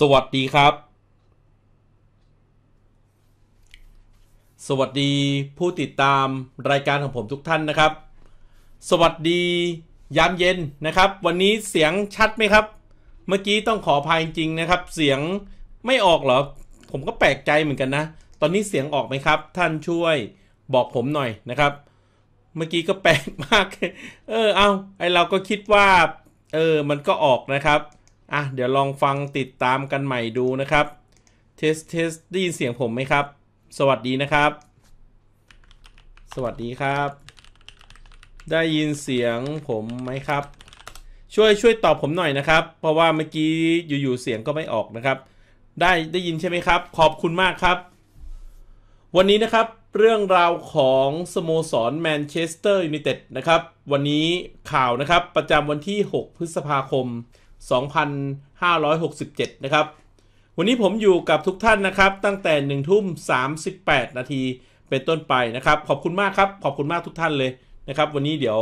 สวัสดีครับ สวัสดีผู้ติดตามรายการของผมทุกท่านนะครับ สวัสดียามเย็นนะครับ วันนี้เสียงชัดไหมครับ เมื่อกี้ต้องขออภัยจริงนะครับ เสียงไม่ออกเหรอ ผมก็แปลกใจเหมือนกันนะ ตอนนี้เสียงออกไหมครับ ท่านช่วยบอกผมหน่อยนะครับ เมื่อกี้ก็แปลกมากเออเอา ไอเราก็คิดว่า เออมันก็ออกนะครับอ่ะเดี๋ยวลองฟังติดตามกันใหม่ดูนะครับเทสเทสได้ยินเสียงผมไหมครับ สวัสดีนะครับ สวัสดีครับ ได้ยินเสียงผมไหมครับ ช่วยช่วยตอบผมหน่อยนะครับ เพราะว่าเมื่อกี้อยู่ๆเสียงก็ไม่ออกนะครับ ได้ได้ยินใช่ไหมครับ ขอบคุณมากครับ วันนี้นะครับเรื่องราวของสโมสรแมนเชสเตอร์ยูไนเต็ดนะครับ วันนี้ข่าวนะครับประจำวันที่ 6 พฤษภาคม2567 นะครับ วันนี้ผมอยู่กับทุกท่านนะครับ ตั้งแต่1ทุ่ม38 นาทีเป็นต้นไปนะครับ ขอบคุณมากครับขอบคุณมากทุกท่านเลยนะครับวันนี้เดี๋ยว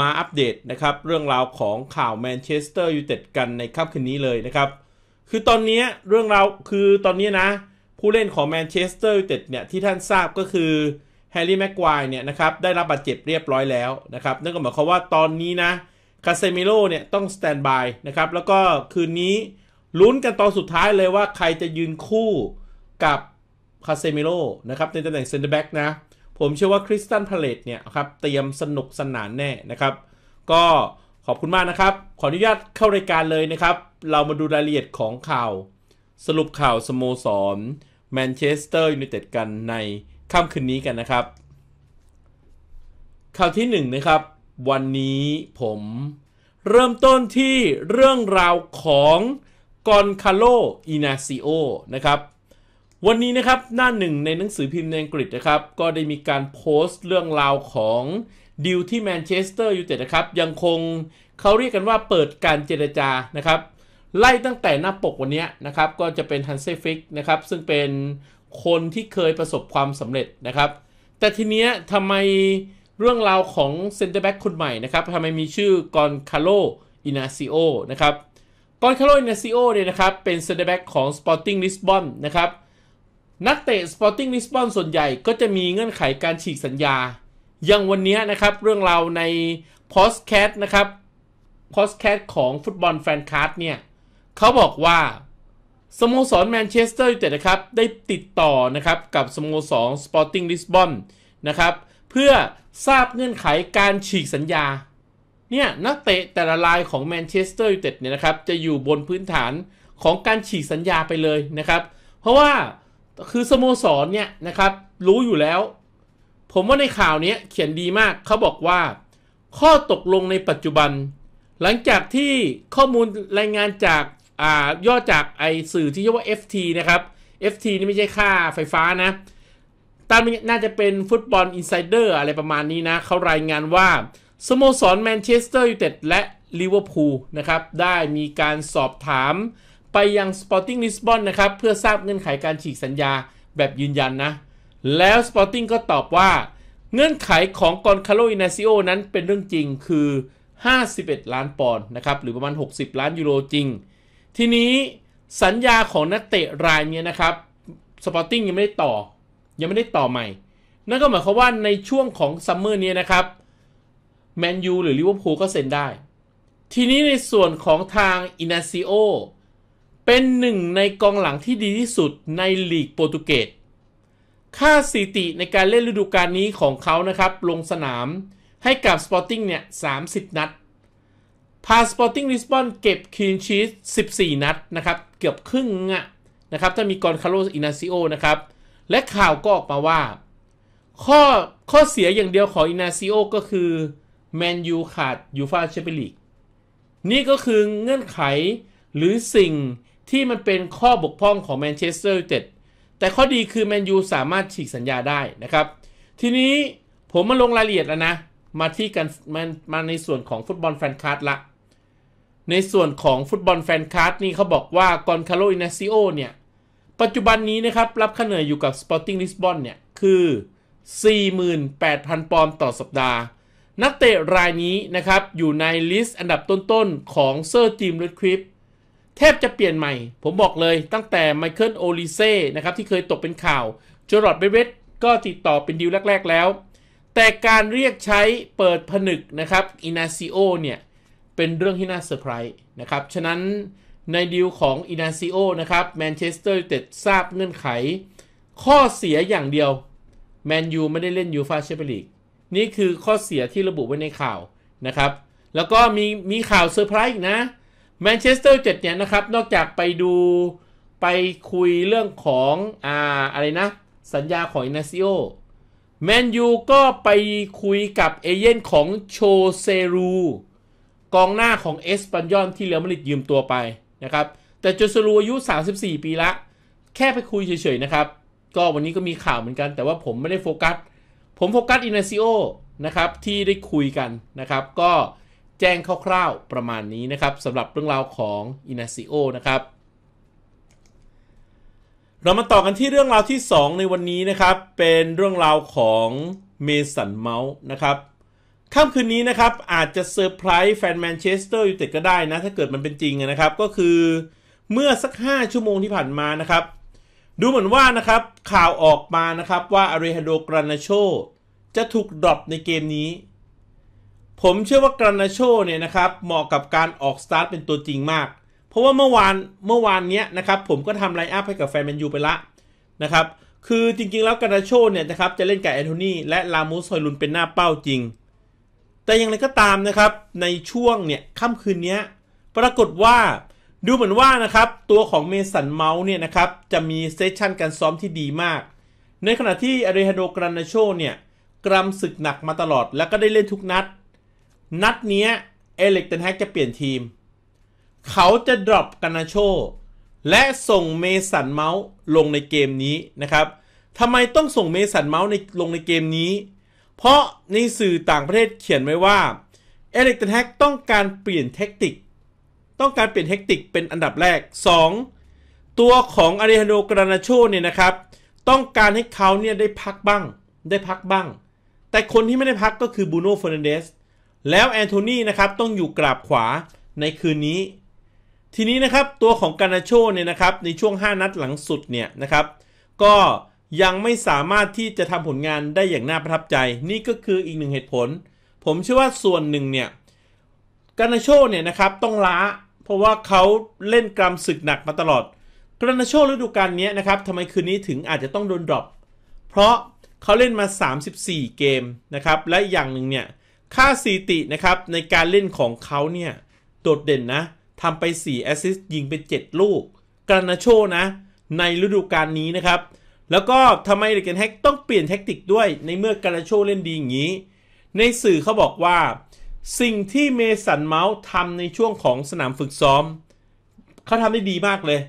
มาอัปเดตนะครับ เรื่องราวของข่าวแมนเชสเตอร์ยูไนเต็ดกันในค่ำคืนนี้เลยนะครับ คือตอนนี้เรื่องราวคือตอนนี้นะ ผู้เล่นของแมนเชสเตอร์ยูไนเต็ดเนี่ยที่ท่านทราบก็คือแฮร์รี่แม็กควายเนี่ยนะครับได้รับบาดเจ็บเรียบร้อยแล้วนะครับนั่นก็หมายความว่าตอนนี้นะคาเซมิโร่เนี่ยต้องสแตนบายนะครับ แล้วก็คืนนี้ลุ้นกันตอนสุดท้ายเลยว่าใครจะยืนคู่กับคาเซมิโร่นะครับ ในตำแหน่งเซนเตอร์แบ็กนะ ผมเชื่อว่าคริสตันพาเลตเนี่ยครับ เตรียมสนุกสนานแน่นะครับ ก็ขอบคุณมากนะครับ ขออนุญาตเข้ารายการเลยนะครับ เรามาดูรายละเอียดของข่าวสรุปข่าวสโมสรแมนเชสเตอร์ยูไนเต็ดกันใน ค่ำคืนนี้กันนะครับ ข่าวที่ 1นนะครับวันนี้ผม เริ่มต้นที่เรื่องราวของกอนคาโลอินาซิโอนะครับ วันนี้นะครับหน้าหนึ่งในหนังสือพิมพ์ในอังกฤษนะครับ ก็ได้มีการโพสต์เรื่องราวของดิวที่แมนเชสเตอร์ยูไนเต็ดนะครับ ยังคงเขาเรียกกันว่าเปิดการเจรจานะครับ ไล่ตั้งแต่หน้าปกวันนี้นะครับ ก็จะเป็นฮันเซฟิกนะครับ ซึ่งเป็นคนที่เคยประสบความสำเร็จนะครับ แต่ทีเนี้ยทำไมเรื่องราวของเซนเตอร์แบ็กคนใหม่นะครับทำไมมีชื่อกอนคาโล อินาซิโอนะครับ กอนคาโล อินาซิโอเนี่ยนะครับ เป็นเซนเตอร์แบ็กของสปอร์ติ้งลิสบอนนะครับนักเตะสปอร์ติ้งลิสบอนส่วนใหญ่ก็จะมีเงื่อนไขการฉีกสัญญา อย่างวันนี้นะครับเรื่องราวในโพสแคสนะครับโพสแคสของฟุตบอลแฟนคาร์ดเนี่ยเขาบอกว่าสโมสรแมนเชสเตอร์ยูไนเต็ดนะครับ ได้ติดต่อนะครับ กับสโมสรสปอร์ติ้งลิสบอนนะครับเพื่อทราบเงื่อนไขการฉีกสัญญา เนี่ยนักเตะแต่ละรายของแมนเชสเตอร์ยูไนเต็ดเนี่ยนะครับ จะอยู่บนพื้นฐานของการฉีกสัญญาไปเลยนะครับ เพราะว่า คือสโมสรเนี่ยนะครับรู้อยู่แล้ว ผมว่าในข่าวนี้เขียนดีมากเขาบอกว่าข้อตกลงในปัจจุบัน หลังจากที่ข้อมูลรายงานจากอ่าย่อจากไอสื่อที่เรียกว่า FT นะครับ FT นี่ไม่ใช่ค่าไฟฟ้านะตามน่าจะเป็นฟุตบอลอินไซเดอร์อะไรประมาณนี้นะเขารายงานว่า สโมสรแมนเชสเตอร์ยูไนเต็ดและลิเวอร์พูลนะครับ ได้มีการสอบถามไปยังสปอร์ติ้งลิสบอนนะครับ เพื่อทราบเงื่อนไขการฉีกสัญญาแบบยืนยันนะ แล้วสปอร์ติ้งก็ตอบว่า เงื่อนไขของกอนคาโลอินาซิโอนั้นเป็นเรื่องจริงคือ 51 ล้านปอนด์นะครับ หรือประมาณ 60 ล้านยูโรจริง ทีนี้สัญญาของนักเตะรายนี้นะครับสปอร์ติ้งยังไม่ได้ต่อยังไม่ได้ต่อใหม่ นั่นก็หมายความว่าในช่วงของซัมเมอร์นี้นะครับแมนยูหรือลิเวอร์พูลก็เซ็นได้ ทีนี้ในส่วนของทางอินาซิโอเป็นหนึ่งในกองหลังที่ดีที่สุดในลีกโปรตุเกสค่าสิติในการเล่นฤดูกาลนี้ของเขานะครับ ลงสนามให้กับสปอร์ติ้งเนี่ย30 นัด พาสปอร์ติ้งลิสบอนเก็บคีนชีส14 นัดนะครับ เกือบครึ่งอะนะครับถ้ามีกอนคาร์โลอินาซิโอนะครับและข่าวก็ออกมาว่า ข้อข้อเสียอย่างเดียวของอินาซิโอก็คือแมนยูขาดยูฟาแชมเปี้ยนลีก นี่ก็คือเงื่อนไขหรือสิ่งที่มันเป็นข้อบกพร่องของแมนเชสเตอร์ยูไนเต็ด แต่ข้อดีคือ แมนยูสามารถฉีกสัญญาได้นะครับ ทีนี้ผมมาลงรายละเอียดแล้วนะ มาที่กันมามาในส่วนของฟุตบอลแฟนคาร์ดละ ในส่วนของฟุตบอลแฟนคาร์ดนี่เขาบอกว่ากอนคาโลอินาซิโอเนี่ยปัจจุบันนี้นะครับ รับค่าเหนื่อยอยู่กับ Sporting Lisbon เนี่ย คือ 48,000 ปอนด์ต่อสัปดาห์ นักเตะรายนี้นะครับ อยู่ในลิสต์อันดับต้น ๆ ของเซอร์จิมรูดคริปแทบจะเปลี่ยนใหม่ ผมบอกเลยตั้งแต่ไมเคิลโอลิเซ่นะครับ ที่เคยตกเป็นข่าวจอร์ดเบเวตก็ติดต่อเป็นดีลแรก ๆ แล้ว แต่การเรียกใช้เปิดผนึกนะครับอินาซิโอเนี่ย เป็นเรื่องที่น่าเซอร์ไพรส์นะครับฉะนั้นในดีลของอินาซิโอนะครับแมนเชสเตอร์ยูไนเต็ดทราบเงื่อนไข ข้อเสียอย่างเดียวแมนยูไม่ได้เล่นยูฟาแชมเปี้ยนลีก นี่คือข้อเสียที่ระบุไว้ในข่าวนะครับ แล้วก็มีมีข่าวเซอร์ไพรส์อีกนะแมนเชสเตอร์เต็ดเนี่ยนะครับ นอกจากไปดูไปคุยเรื่องของอ่าอะไรนะ สัญญาของอินาซิโอแมนยูก็ไปคุยกับเอเย่นของโชเซรูกองหน้าของเอสปันยอนที่เรอัลมาดริดยืมตัวไปนะครับแต่โจสรูอายุ 34 ปีละ แค่ไปคุยเฉยๆนะครับ ก็วันนี้ก็มีข่าวเหมือนกันแต่ว่าผมไม่ได้โฟกัส ผมโฟกัสอินาซิโอนะครับ ที่ได้คุยกันนะครับ ก็แจ้งคร่าวๆประมาณนี้นะครับสำหรับเรื่องราวของอินาซิโอนะครับ เรามาต่อกันที่เรื่องราวที่ 2 ในวันนี้นะครับ เป็นเรื่องราวของเมสันเมาส์นะครับค่ำคืนนี้นะครับ อาจจะเซอร์ไพรส์แฟนแมนเชสเตอร์ยูไนเต็ดก็ได้นะ ถ้าเกิดมันเป็นจริงนะครับ ก็คือเมื่อสัก 5 ชั่วโมงที่ผ่านมานะครับ ดูเหมือนว่านะครับ ข่าวออกมานะครับ ว่าอาริฮาโดกรานาโชจะถูกดรอปในเกมนี้ ผมเชื่อว่ากรานาโชเนี่ยนะครับ เหมาะกับการออกสตาร์ทเป็นตัวจริงมาก เพราะว่าเมื่อวาน เมื่อวานเนี้ยนะครับ ผมก็ทำไลน์อัพให้กับแฟนแมนยูไปละนะครับคือจริงๆแล้วกรานาโชเนี่ยนะครับจะเล่นกับแอนโทนีและลามูสโซยลุนเป็นหน้าเป้าจริงแต่อย่างไรก็ตามนะครับในช่วงเนี่ยค่ำคืนนี้ปรากฏว่าดูเหมือนว่านะครับ ตัวของเมสันเมาส์เนี่ยนะครับ จะมีเซสชันการซ้อมที่ดีมาก ในขณะที่อเรฮาโดกรันาโชเนี่ย กรำศึกหนักมาตลอด แล้วก็ได้เล่นทุกนัด นัดนี้เอเล็กเตนแฮกจะเปลี่ยนทีม เขาจะดรอปกานาโชและส่งเมสันเมาส์ลงในเกมนี้นะครับทำไมต้องส่งเมสันเมาส์ในลงในเกมนี้เพราะในสื่อต่างประเทศเขียนไว้ว่าเอริกเทนแฮกต้องการเปลี่ยนเทคนิคต้องการเปลี่ยนเทคนิคเป็นอันดับแรก 2. ตัวของอาริฮานโดกรานาโชเนี่ยนะครับต้องการให้เขาเนี่ยได้พักบ้างได้พักบ้าง แต่คนที่ไม่ได้พักก็คือบูโน่เฟอร์นันเดสแล้วแอนโทนีนะครับต้องอยู่กราบขวาในคืนนี้ ทีนี้นะครับ ตัวของกานาโชเนี่ยนะครับในช่วง 5 นัดหลังสุดเนี่ยนะครับก็ยังไม่สามารถที่จะทำผลงานได้อย่างน่าประทับใจ นี่ก็คืออีกหนึ่งเหตุผล ผมเชื่อว่าส่วนหนึ่งเนี่ยกานาโชเนี่ยนะครับต้องล้าเพราะว่าเขาเล่นกรามศึกหนักมาตลอดกานาโชฤดูกาลนี้นะครับทำไมคืนนี้ถึงอาจจะต้องโดนดรอป เพราะเขาเล่นมา 34 เกมนะครับ และอย่างหนึ่งเนี่ย ค่าสีตินะครับในการเล่นของเขาเนี่ยโดดเด่นนะทำไป4แอสซิสต์ยิงไป7ลูกกานาโชนะ ในฤดูกาลนี้นะครับแล้วก็ทำไมเดกันแฮกต้องเปลี่ยนแท็กติกด้วยในเมื่อการาโชเล่นดีอย่างนี้ ในสื่อเขาบอกว่า สิ่งที่เมสันเมาส์ทำในช่วงของสนามฝึกซ้อม เขาทำได้ดีมากเลย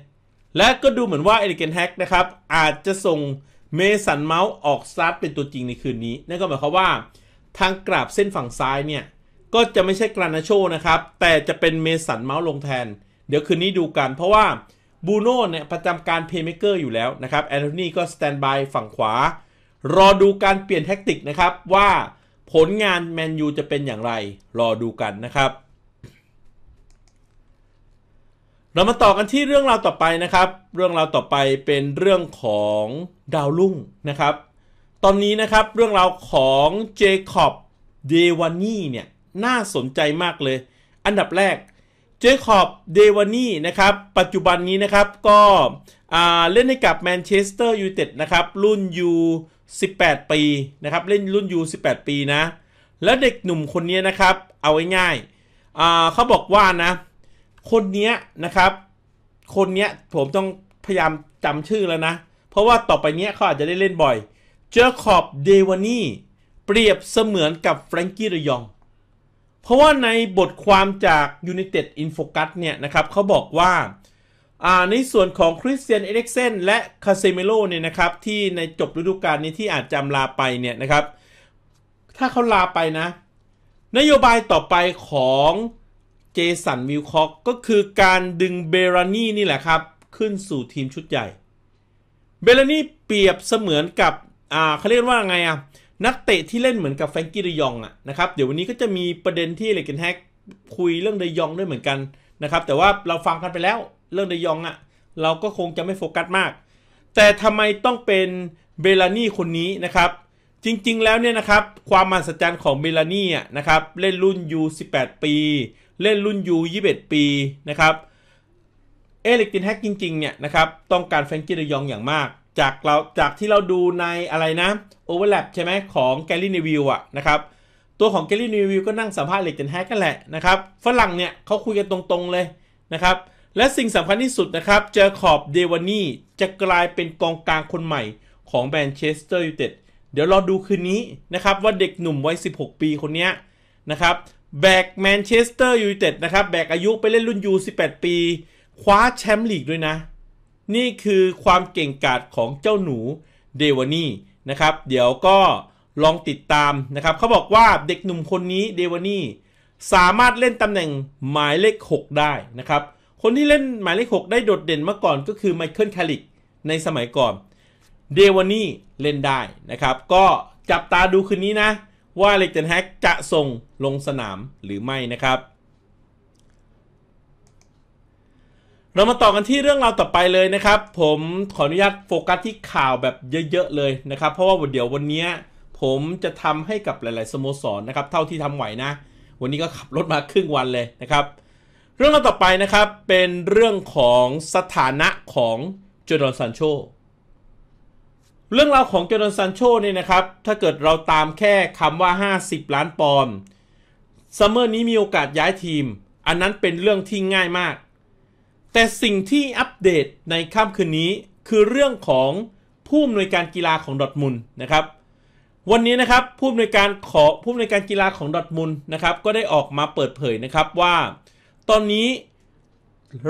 และก็ดูเหมือนว่าเอริเกนแฮกนะครับ อาจจะส่งเมสันเมาส์ออกสตาร์ทเป็นตัวจริงในคืนนี้นั่นก็หมายความว่า ทางกราบเส้นฝั่งซ้ายเนี่ยก็จะไม่ใช่กรานาโชนะครับแต่จะเป็นเมสันเมาส์ลงแทน เดี๋ยวคืนนี้ดูกันเพราะว่าบูโน่เนี่ยประจำการเพย์เมเกอร์อยู่แล้วนะครับแอนโทนีก็สแตนบายฝั่งขวา รอดูการเปลี่ยนแท็กติกนะครับ ว่าผลงานแมนยูจะเป็นอย่างไรรอดูกันนะครับ เรามาต่อกันที่เรื่องราวต่อไปนะครับ เรื่องราวต่อไปเป็นเรื่องของดาวรุ่งนะครับ ตอนนี้นะครับเรื่องราวของเจคอบเดวานี่เนี่ย น่าสนใจมากเลย อันดับแรกจคอบเดวานี่นะครับปัจจุบันนี้นะครับก็เล่นให้กับแมนเชสเตอร์ยูไนเต็ดนะครับรุ่น U18 ปีนะครับเล่นรุ่น U18 ปีนะแล้วเด็กหนุ่มคนนี้นะครับเอาง่ายๆเขาบอกว่านะคนนี้นะครับคนนี้ผมต้องพยายามจำชื่อแล้วนะ เพราะว่าต่อไปนี้เขาอาจจะได้เล่นบ่อย เจคอบเดวานี่เปรียบเสมือนกับแฟรงกี้ระยองเพราะว่าในบทความจาก United in Focus เนี่ยนะครับเขาบอกว่าในส่วนของคริสเตียนเอเล็กเซนและคาเซเมโลเนี่ยนะครับที่ในจบฤดูกาลนี้ที่อาจจำลาไปเนี่ยนะครับ ถ้าเขาลาไปนะ นโยบายต่อไปของเจสันวิลคอกก็คือการดึงเบรานี่นี่แหละครับ ขึ้นสู่ทีมชุดใหญ่เบรานี่เปรียบเสมือนกับเขาเรียกว่าไงอะ่ะนักเตะที่เล่นเหมือนกับแฟรงกี้เดยองอะนะครับ เดี๋ยววันนี้ก็จะมีประเด็นที่เลกันแฮกคุยเรื่องเดยองด้วยเหมือนกันนะครับแต่ว่าเราฟังกันไปแล้วเรื่องเดยองอะเราก็คงจะไม่โฟกัสมาก แต่ทำไมต้องเป็นเบลานี่คนนี้นะครับ จริงๆ แล้วเนี่ยนะครับความมหัศจรรย์ของเบลานี่อะนะครับเล่นรุ่น U18 ปี เล่นรุ่น U21 ปีนะครับเอลิกตินแฮกจริงๆเนี่ยนะครับต้องการแฟรงกี้เดยองอย่างมากจากเราจากที่เราดูในอะไรนะโอเวอร์แลปใช่ไหมของแกลลี่นิวิวอะนะครับ ตัวของแกลลี่นิวิวก็นั่งสัมภาษณ์เหล็กจันแฮกกันแหละนะครับ ฝรั่งเนี่ยเขาคุยกันตรง ๆเลยนะครับ และสิ่งสำคัญที่สุดนะครับเจอขอบเดวานี่จะกลายเป็นกองกลางคนใหม่ของแมนเชสเตอร์ยูไนเต็ดเดี๋ยวรอดูคืนนี้นะครับว่าเด็กหนุ่มวัย16 ปีคนนี้นะครับ แบกแมนเชสเตอร์ยูไนเต็ดนะครับแบกอายุไปเล่นรุ่นยู18ปี คว้าแชมป์ลีกด้วยนะนี่คือความเก่งกาจของเจ้าหนูเดวานี่นะครับเดี๋ยวก็ลองติดตามนะครับ เขาบอกว่าเด็กหนุ่มคนนี้เดวานี่สามารถเล่นตำแหน่งหมายเลข 6 ได้นะครับ คนที่เล่นหมายเลข 6 ได้โดดเด่นมาก่อนก็คือไมเคิลคาริกในสมัยก่อนเดวานี่เล่นได้นะครับก็จับตาดูคืนนี้นะ ว่าเลกเทนแฮกจะส่งลงสนามหรือไม่นะครับเรามาต่อกันที่เรื่องราวต่อไปเลยนะครับ ผมขออนุญาตโฟกัสที่ข่าวแบบเยอะๆเลยนะครับ เพราะว่าเดี๋ยววันนี้ ผมจะทำให้กับหลายๆสโมสรนะครับ เท่าที่ทำไหวนะ วันนี้ก็ขับรถมาครึ่งวันเลยนะครับ เรื่องราวต่อไปนะครับเป็นเรื่องของสถานะของจอร์ดอนซานโชเรื่องราวของจอร์ดอนซานโชเนี่ยนะครับ ถ้าเกิดเราตามแค่คำว่า 50 ล้านปอนด์ ซัมเมอร์นี้มีโอกาสย้ายทีม อันนั้นเป็นเรื่องที่ง่ายมากแต่สิ่งที่อัปเดตในค่ำคืนนี้คือเรื่องของผู้อำนวยการกีฬาของดอทมุลนะครับ วันนี้นะครับผู้อำนวยการขอผู้อำนวยการกีฬาของดอทมุลนะครับ ก็ได้ออกมาเปิดเผยนะครับว่า ตอนนี้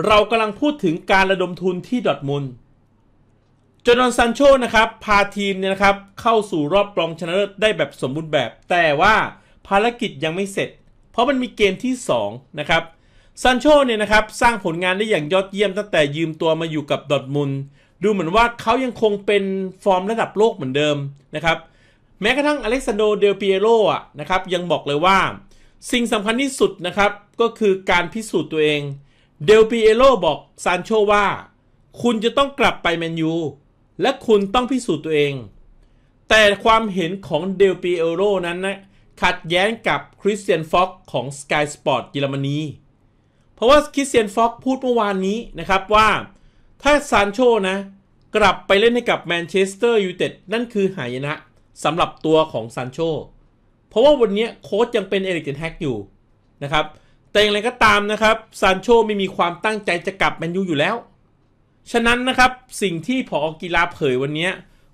เรากำลังพูดถึงการระดมทุนที่ดอทมุลจนอนซันโชนะครับพาทีมเนี่ยนะครับเข้าสู่รอบรองชนะเลิศได้แบบสมบูรณ์แบบ แต่ว่าภารกิจยังไม่เสร็จ เพราะมันมีเกมที่ 2 นะครับซันโชเนี่ยนะครับ สร้างผลงานได้อย่างยอดเยี่ยมตั้งแต่ยืมตัวมาอยู่กับดอทมุลดูเหมือนว่าเขายังคงเป็นฟอร์มระดับโลกเหมือนเดิมนะครับ แม้กระทั่งอเล็กซานโดเดลปิเอโรอ่ะนะครับ ยังบอกเลยว่า สิ่งสำคัญที่สุดนะครับ ก็คือการพิสูจน์ตัวเองเดลปิเอโรบอกซานโชว่า คุณจะต้องกลับไปแมนยูและคุณต้องพิสูจน์ตัวเอง แต่ความเห็นของเดลปิเอโรนั้นนะขัดแย้งกับคริสเตียนฟ็อกของ Sky Sport เยอรมนีเพราะว่าคริสเตียนฟ็อกพูดเมื่อวานนี้นะครับว่าถ้าซานโชนะ กลับไปเล่นให้กับแมนเชสเตอร์ยูไนเต็ดนั่นคือหายนะสำหรับตัวของซานโชเพราะว่าวันนี้โค้ชยังเป็นเอริกเทนแฮกอยู่นะครับแต่อย่างไรก็ตามนะครับซานโชไม่มีความตั้งใจจะกลับแมนยูอยู่แล้ว ฉะนั้นนะครับ สิ่งที่พอกีฬาเผยวันนี้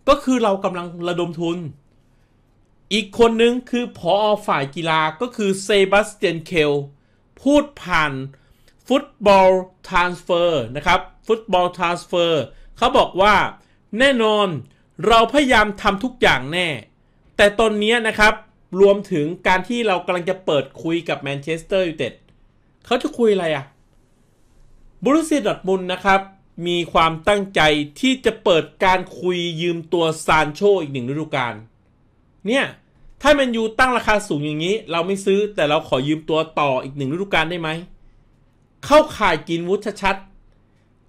ก็คือเรากำลังระดมทุน อีกคนนึงคือพอฝ่ายกีฬาก็คือเซบาสเตียนเคลพูดผ่านฟุตบอลทรานสเฟอร์นะครับฟุตบอลทรานสเฟอร์เขาบอกว่าแน่นอนเราพยายามทำทุกอย่างแน่ แต่ตอนนี้นะครับ รวมถึงการที่เรากำลังจะเปิดคุยกับแมนเชสเตอร์ยูไนเต็ด เขาจะคุยอะไรอะบรูซีดอทมุนนะครับ มีความตั้งใจที่จะเปิดการคุยยืมตัวซานโชอีกหนึ่งฤดูกาล เนี่ย ถ้าแมนยูตั้งราคาสูงอย่างนี้เราไม่ซื้อแต่เราขอยืมตัวต่ออีกหนึ่งฤดูกาลได้ไหมเข้าข่ายกินวุฒิชัด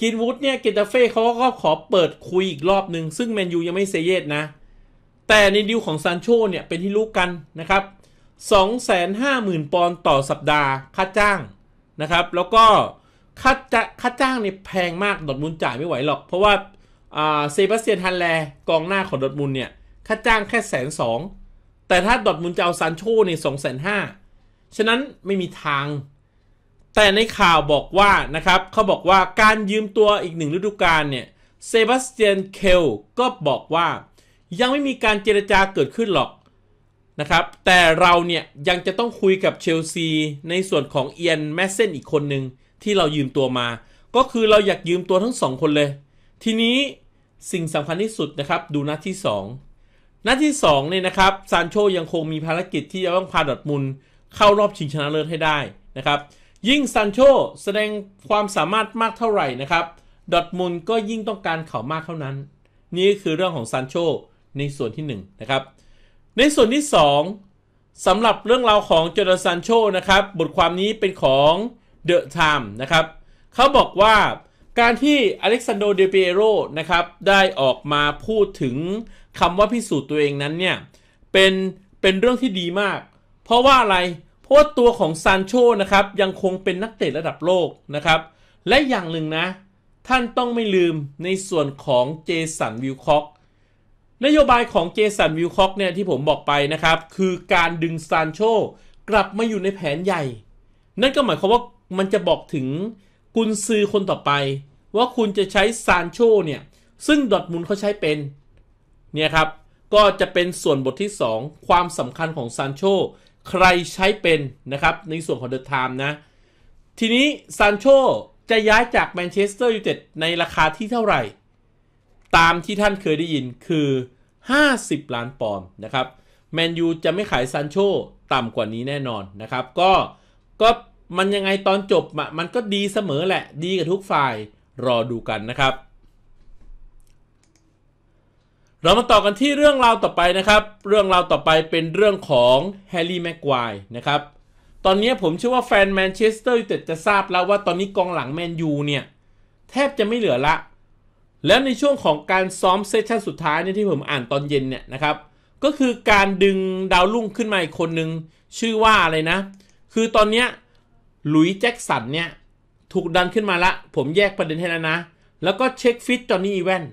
กินวุฒิเนี่ยเกตาเฟ่เขาก็ขอเปิดคุยอีกรอบหนึ่ง ซึ่งแมนยูยังไม่เซเยตนะ แต่ในดิวของซานโชเนี่ยเป็นที่รู้กันนะครับ 250,000 ปอนด์ต่อสัปดาห์ค่าจ้างนะครับ แล้วก็ค่าจ้าค่าจ้างเนี่ยแพงมากดอดมุนจ่ายไม่ไหวหรอก เพราะว่าเซบาสเตียนฮันแลกองหน้าของดอดมุนเนี่ยค่าจ้างแค่แสนสองแต่ถ้าดอดมุนจะเอาซานโชเนี่ยสองแสนห้าฉะนั้นไม่มีทางแต่ในข่าวบอกว่านะครับเขาบอกว่าการยืมตัวอีกหนึ่งฤดูกาลเนี่ย เซบาสเตียน เคล ก็บอกว่ายังไม่มีการเจรจาเกิดขึ้นหรอกนะครับ แต่เราเนี่ยยังจะต้องคุยกับเชลซีในส่วนของเอียนแมสเซนอีกคนหนึ่งที่เรายืมตัวมา ก็คือเราอยากยืมตัวทั้งสองคนเลย ทีนี้สิ่งสำคัญที่สุดนะครับ ดูนัดที่2นัดที่2เนี่ยนะครับซานโชยังคงมีภารกิจที่จะต้องพาดอดมุลเข้ารอบชิงชนะเลิศให้ได้นะครับยิ่งซันโชแสดงความสามารถมากเท่าไหร่นะครับ ดอทมุนก็ยิ่งต้องการเขามากเท่านั้น นี่คือเรื่องของซันโชในส่วนที่1นนะครับ ในส่วนที่ 2 สำหรับเรื่องราวของจอร์ซันโชนะครับ บทความนี้เป็นของเดอะไทม์นะครับ เขาบอกว่าการที่อเล็กซานโดเดเปโรนะครับ ได้ออกมาพูดถึงคำว่าพิสูจน์ตัวเองนั้นเนี่ย เป็นเป็นเรื่องที่ดีมาก เพราะว่าอะไรราะว่าตัวของซานโชนะครับ ยังคงเป็นนักเตะระดับโลกนะครับ และอย่างหนึ่งนะ ท่านต้องไม่ลืมในส่วนของเจสันวิลคอกนโยบายของเจสันวิลคอกเนี่ยที่ผมบอกไปนะครับ คือการดึงซานโชกลับมาอยู่ในแผนใหญ่ นั่นก็หมายความว่ามันจะบอกถึงกุนซือคนต่อไป ว่าคุณจะใช้ซานโชเนี่ย ซึ่งดอทมุนเขาใช้เป็น เนี่ยครับ ก็จะเป็นส่วนบทที่ 2 ความสำคัญของซานโชใครใช้เป็นนะครับในส่วนของเดอะไทม์นะ ทีนี้ซานโชจะย้ายจากแมนเชสเตอร์ยูไนเต็ดในราคาที่เท่าไหร่ ตามที่ท่านเคยได้ยินคือ 50 ล้านปอนด์นะครับแมนยูจะไม่ขายซานโชต่ำกว่านี้แน่นอนนะครับ ก็ก็มันยังไงตอนจบมันก็ดีเสมอแหละดีกับทุกฝ่ายรอดูกันนะครับเรามาต่อกันที่เรื่องราวต่อไปนะครับ เรื่องราวต่อไปเป็นเรื่องของแฮร์รี่แม็กควายนะครับ ตอนนี้ผมเชื่อว่าแฟนแมนเชสเตอร์ยูไนเต็ดจะทราบแล้วว่าตอนนี้กองหลังแมนยูเนี่ยแทบจะไม่เหลือละ แล้วในช่วงของการซ้อมเซสชั่นสุดท้ายเนี่ยที่ผมอ่านตอนเย็นเนี่ยนะครับ ก็คือการดึงดาวรุ่งขึ้นมาอีกคนนึงชื่อว่าอะไรนะ คือตอนนี้หลุยแจ็คสันเนี่ยถูกดันขึ้นมาละ ผมแยกประเด็นให้แล้วนะ แล้วก็เช็คฟิตจอห์นนี่อีแวน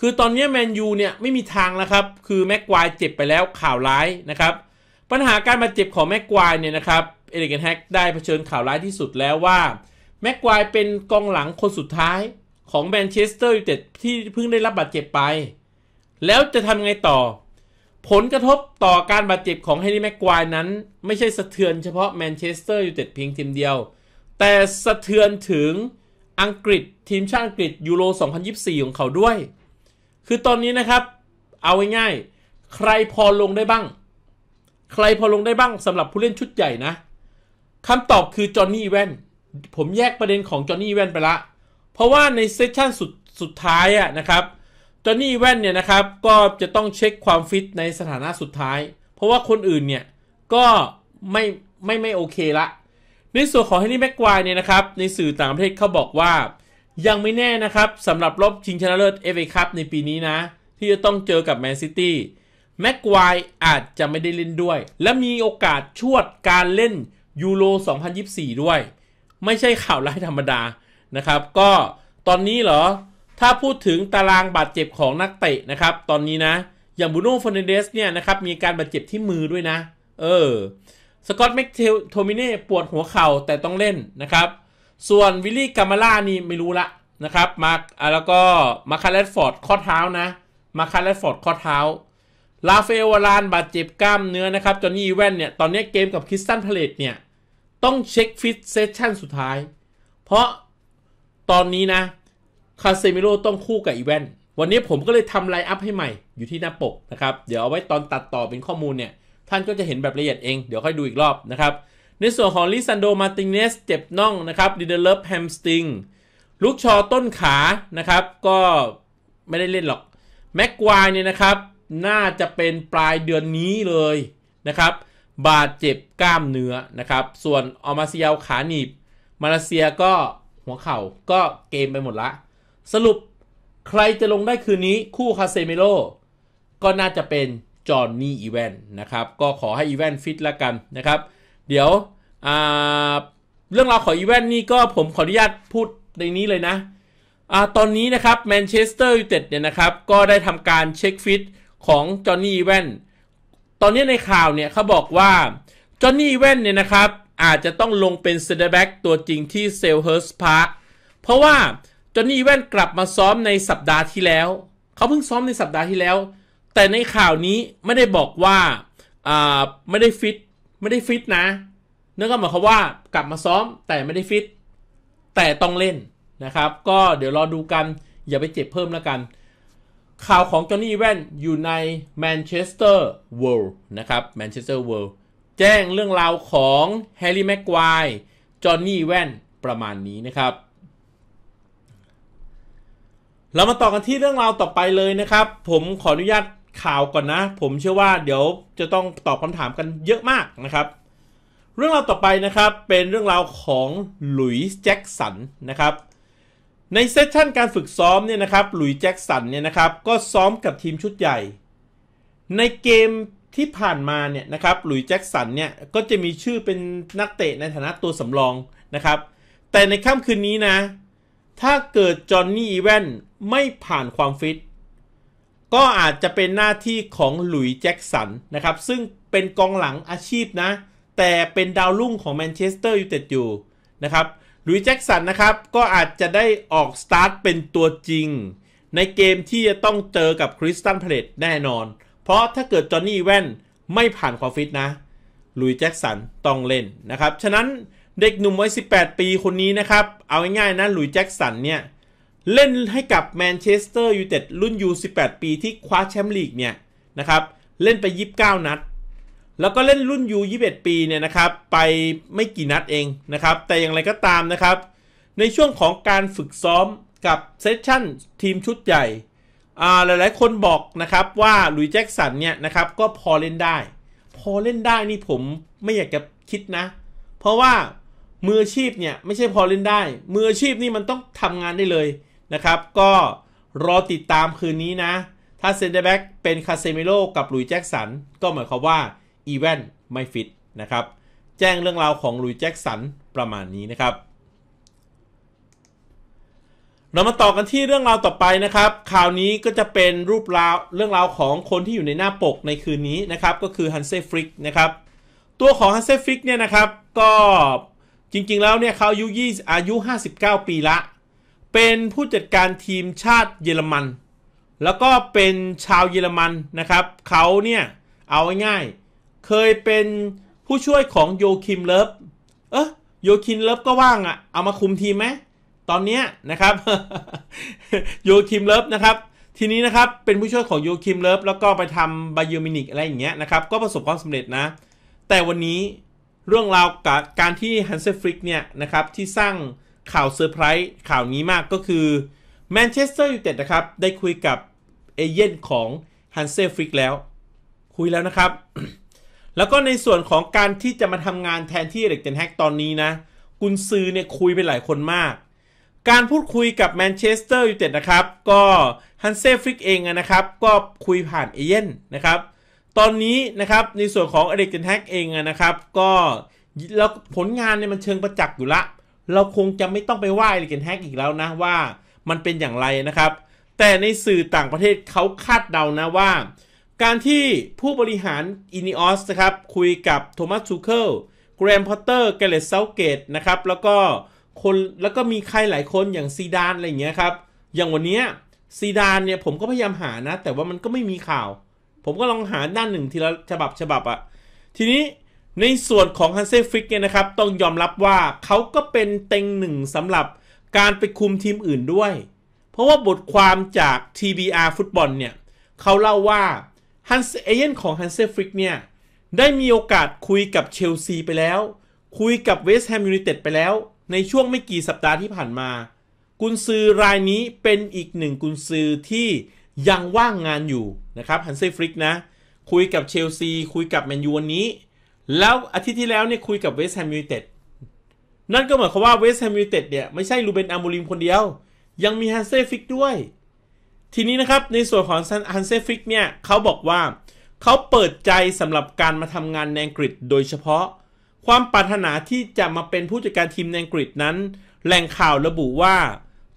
คือตอนนี้แมนยูเนี่ยไม่มีทางแล้วครับ คือแม็กควายเจ็บไปแล้วข่าวร้ายนะครับ ปัญหาการบาดเจ็บของแม็กควายเนี่ยนะครับ เอเดนแฮกได้เผชิญข่าวร้ายที่สุดแล้วว่าแม็กควายเป็นกองหลังคนสุดท้ายของแมนเชสเตอร์ยูไนเต็ดที่เพิ่งได้รับบาดเจ็บไป แล้วจะทำไงต่อ ผลกระทบต่อการบาดเจ็บของเฮนรี่แม็กควายนั้น ไม่ใช่สะเทือนเฉพาะแมนเชสเตอร์ยูไนเต็ดเพียงทีมเดียว แต่สะเทือนถึงอังกฤษทีมชาติอังกฤษยูโร2024ของเขาด้วยคือตอนนี้นะครับเอาง่ายๆใครพอลงได้บ้าง ใครพอลงได้บ้างสำหรับผู้เล่นชุดใหญ่นะคำตอบคือจอห์นนี่แวนผมแยกประเด็นของจอห์นนี่แวนไปละเพราะว่าในเซสชั่นสุดสุดท้ายอะนะครับจอห์นนี่แว่นเนี่ยนะครับก็จะต้องเช็คความฟิตในสถานะสุดท้าย เพราะว่าคนอื่นเนี่ยก็ไม่ไม่ไม่โอเคละในส่วนของเฮนรี่แม็กควายเนี่ยนะครับ ในสื่อต่างประเทศเขาบอกว่ายังไม่แน่นะครับสำหรับรบชิงชนะเลิศเอฟเอคัพในปีนี้นะ ที่จะต้องเจอกับแมนซิตี้แม็กควายอาจจะไม่ได้เล่นด้วย และมีโอกาสชวดการเล่นยูโร 2024 ด้วย ไม่ใช่ข่าวร้ายธรรมดานะครับ ก็ตอนนี้เหรอ ถ้าพูดถึงตารางบาดเจ็บของนักเตะนะครับ ตอนนี้นะอย่างบูโน่ฟอนเดสเนี่ยนะครับ มีการบาดเจ็บที่มือด้วยนะ เออสกอตแม็กเทลโทมิเน่ปวดหัวเข่าแต่ต้องเล่นนะครับส่วนวิลลี่กามาล่านี่ไม่รู้ละนะครับมาแล้วก็ มาคาร์เลสฟอร์ดข้อเท้านะ มาคาร์เลสฟอร์ดข้อเท้าลาเฟลวารานบาดเจ็บกล้ามเนื้อนะครับจอนนี่อีแวนเนี่ย ตอนนี้เกมกับ คริสตันพเลตเนี่ย ต้องเช็คฟิตเซสชั่นสุดท้าย เพราะตอนนี้นะ คาเซมิโร่ต้องคู่กับอีแวนวันนี้ผมก็เลยทำไล์อัพให้ใหม่อยู่ที่หน้าปกนะครับเดี๋ยวเอาไว้ตอนตัดต่อเป็นข้อมูลเนี่ย ท่านก็จะเห็นแบบละเอียดเองเดี๋ยวค่อยดูอีกรอบนะครับในส่วนของลิซันโด มาติเนสเจ็บน่องนะครับดิเดเลฟแฮมสติง ลูกชอต้นขานะครับ ก็ไม่ได้เล่นหรอก แม็กควายเนี่ยนะครับ น่าจะเป็นปลายเดือนนี้เลยนะครับ บาดเจ็บกล้ามเนื้อ นะครับ ส่วนออมาเซียลขาหนีบ มาเลเซียก็หัวเข่า ก็เกมไปหมดละ สรุปใครจะลงได้คืนนี้ คู่คาเซมิโลก็น่าจะเป็น จอห์นนี่ อีแวน นะครับ ก็ขอให้อีแวนฟิตละกันนะครับเดี๋ยวเรื่องราวของอีเวนต์นี่ก็ผมขออนุญาตพูดในนี้เลยนะอตอนนี้นะครับแมนเชสเตอร์ยูไนเต็ดเนี่ยนะครับ ก็ได้ทำการเช็คฟิตของจอห์นนี่อีเวนต์ตอนนี้ในข่าวเนี่ยเขาบอกว่าจอห์นนี่อีเวนต์เนี่ยนะครับ อาจจะต้องลงเป็นเซนเตอร์แบ็กตัวจริงที่เซลเฮิร์สพาร์คเพราะว่าจอห์นนี่อีเวนต์กลับมาซ้อมในสัปดาห์ที่แล้ว เขาเพิ่งซ้อมในสัปดาห์ที่แล้ว แต่ในข่าวนี้ไม่ได้บอกว่าไม่ได้ฟิตไม่ได้ฟิตนะนั่นก็หมายความว่ากลับมาซ้อมแต่ไม่ได้ฟิตแต่ต้องเล่นนะครับ ก็เดี๋ยวรอดูกันอย่าไปเจ็บเพิ่มแล้วกัน ข่าวของจอห์นนี่แว่นอยู่ในแมนเชสเตอร์เวิลด์นะครับแมนเชสเตอร์เวิลด์แจ้งเรื่องราวของแฮร์รี่แม็กควายจอห์นนี่แว่นประมาณนี้นะครับ เรามาต่อกันที่เรื่องราวต่อไปเลยนะครับ ผมขออนุญาตข่าวก่อนนะ ผมเชื่อว่าเดี๋ยวจะต้องตอบคำถามกันเยอะมากนะครับ เรื่องราวต่อไปนะครับเป็นเรื่องราวของหลุยส์แจ็กสันนะครับในเซสชันการฝึกซ้อมเนี่ยนะครับหลุยส์แจ็กสันเนี่ยนะครับก็ซ้อมกับทีมชุดใหญ่ ในเกมที่ผ่านมาเนี่ยนะครับหลุยส์แจ็กสันเนี่ยก็จะมีชื่อเป็นนักเตะในฐานะตัวสำรองนะครับแต่ในค่ำคืนนี้นะถ้าเกิดจอห์นนี่อีเวนไม่ผ่านความฟิตก็อาจจะเป็นหน้าที่ของหลุยแจ็กสันนะครับ ซึ่งเป็นกองหลังอาชีพนะ แต่เป็นดาวรุ่งของแมนเชสเตอร์ยูไนเต็ดอยู่นะครับหลุยแจ็กสันนะครับ ก็อาจจะได้ออกสตาร์ทเป็นตัวจริง ในเกมที่จะต้องเจอกับคริสตันเพลตแน่นอน เพราะถ้าเกิดจอห์นนี่แว่นไม่ผ่านความฟิตนะลุยแจ็กสันต้องเล่นนะครับ ฉะนั้นเด็กหนุ่มวัย18 ปีคนนี้นะครับเอาง่ายๆนะลุยแจ็กสันเนี่ยเล่นให้กับแมนเชสเตอร์ยูไนเต็ดรุ่นยู18 ปีที่คว้าแชมป์ลีกเนี่ยนะครับเล่นไป 29 นัด แล้วก็เล่นรุ่นยู21ปีเนี่ยนะครับ ไปไม่กี่นัดเองนะครับ แต่อย่างไรก็ตามนะครับ ในช่วงของการฝึกซ้อมกับเซสชั่นทีมชุดใหญ่หลายๆคนบอกนะครับว่าลุยแจ็กสันเนี่ยนะครับ ก็พอเล่นได้ พอเล่นได้นี่ผมไม่อยากจะคิดนะ เพราะว่ามืออาชีพเนี่ยไม่ใช่พอเล่นได้มืออาชีพนี่มันต้องทำงานได้เลยนะครับ ก็รอติดตามคืนนี้นะถ้าเซนเตอร์แบ็กเป็นคาเซมิโลกับลุยแจ็คสันก็หมายความว่าอีเวนไม่ฟิตนะครับแจ้งเรื่องราวของลุยแจ็คสันประมาณนี้นะครับเรามาต่อกันที่เรื่องราวต่อไปนะครับข่าวนี้ก็จะเป็นรูปราวเรื่องราวของคนที่อยู่ในหน้าปกในคืนนี้นะครับก็คือฮันเซฟริกนะครับตัวของฮันเซฟริกเนี่ยนะครับก็จริงๆแล้วเนี่ยเขาอายุ20อายุ59 ปีละเป็นผู้จัดการทีมชาติเยอรมัน แล้วก็เป็นชาวเยอรมันนะครับเขาเนี่ยเอาง่ายๆเคยเป็นผู้ช่วยของโยคิมเลิฟเออโยคิมเลิฟก็ว่างอะ่ะเอามาคุมทีมไหมตอนเนี้ยนะครับ โยคิมเลิฟนะครับ ทีนี้นะครับ เป็นผู้ช่วยของโยคิมเลิฟแล้วก็ไปทำบายอมินิกอะไรอย่างเงี้ยนะครับก็ประสบความสำเร็จนะแต่วันนี้เรื่องราวการที่ฮันเซฟริกเนี่ยนะครับที่สร้างข่าวเซอร์ไพรส์ข่าวนี้มากก็คือแมนเชสเตอร์ยูไนเต็ดนะครับได้คุยกับเอเย่นของฮันเซฟริกแล้วคุยแล้วนะครับ แล้วก็ในส่วนของการที่จะมาทำงานแทนที่เอด็กเจนแฮกตอนนี้นะกุนซือเนี่ยคุยไปหลายคนมาก การพูดคุยกับแมนเชสเตอร์ยูไนเต็ดนะครับ ก็ฮันเซฟริกเองนะครับก็คุยผ่านเอเย่นนะครับ ตอนนี้นะครับในส่วนของเอเด็กเจนแฮกเองนะครับ ก็แล้วผลงานเนี่ยมันเชิงประจักษ์อยู่ละเราคงจะไม่ต้องไปวหาเอลิเกนแฮกอีกแล้วนะว่า มันเป็นอย่างไรนะครับ แต่ในสื่อต่างประเทศเขาคาดเดานะว่า การที่ผู้บริหารอ n น o อนะครับ คุยกับโทมัสซูเคิลแกรมพอตเตอร์เกเลตเซาเกตนะครับแล้วก็คนแล้วก็มีใครหลายคนอย่างซีดานอะไรอย่างเงี้ยครับ อย่างวันนี้ซีดานเนี่ยผมก็พยายามหานะ แต่ว่ามันก็ไม่มีข่าว ผมก็ลองหาด้านหนึ่งทีละฉบับฉบับอะทีนี้ในส่วนของฮันเซฟิกเนี่ยนะครับ ต้องยอมรับว่าเขาก็เป็นเต็งหนึ่งสำหรับการไปคุมทีมอื่นด้วย เพราะว่าบทความจาก TBR ฟุตบอลเนี่ย เขาเล่าว่าฮันเซเอเยนของฮันเซฟิกเนี่ย ได้มีโอกาสคุยกับเชลซีไปแล้ว คุยกับเวสต์แฮมยูไนเต็ดไปแล้ว ในช่วงไม่กี่สัปดาห์ที่ผ่านมา กุนซือรายนี้เป็นอีกหนึ่งกุนซือที่ยังว่างงานอยู่นะครับ ฮันเซฟริกนะ คุยกับเชลซี คุยกับแมนยูวันนี้แล้วอาทิตย์ที่แล้วเนี่ยคุยกับเวสแฮมยูไนเต็ด นั่นก็เหมือนคขาว่าเวสแฮมยูไนเต็ดเนี่ยไม่ใช่ลูเบนอามูริมคนเดียว ยังมีฮันเซฟิกด้วย ทีนี้นะครับในส่วนของฮันเซฟิกเนี่ยเขาบอกว่าเขาเปิดใจสำหรับการมาทำงานในอังกฤษโดยเฉพาะ ความปรารถนาที่จะมาเป็นผู้จัดการทีมในอังกฤษนั้น แหล่งข่าวระบุว่า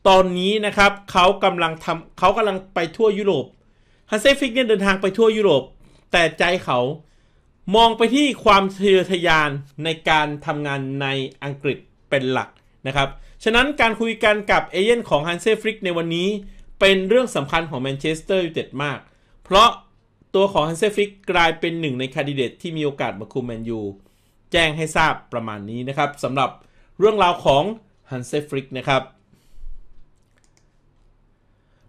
ตอนนี้นะครับเขากำลังทำเขากำลังไปทั่วยุโรปฮันเซฟิกเนี่ยเดินทางไปทั่วยุโรป แต่ใจเขามองไปที่ความเทะทะยานในการทำงานในอังกฤษเป็นหลักนะครับ ฉะนั้นการคุยกันกับเอเย่นของฮันเซฟริกในวันนี้ เป็นเรื่องสำคัญของแมนเชสเตอร์ยูไนเต็ดมาก เพราะตัวของฮันเซฟริกกลายเป็นหนึ่งในคัดิเดต ที่มีโอกาสมาคุมแมนยูแจ้งให้ทราบประมาณนี้นะครับสำหรับเรื่องราวของฮันเซฟริกนะครับ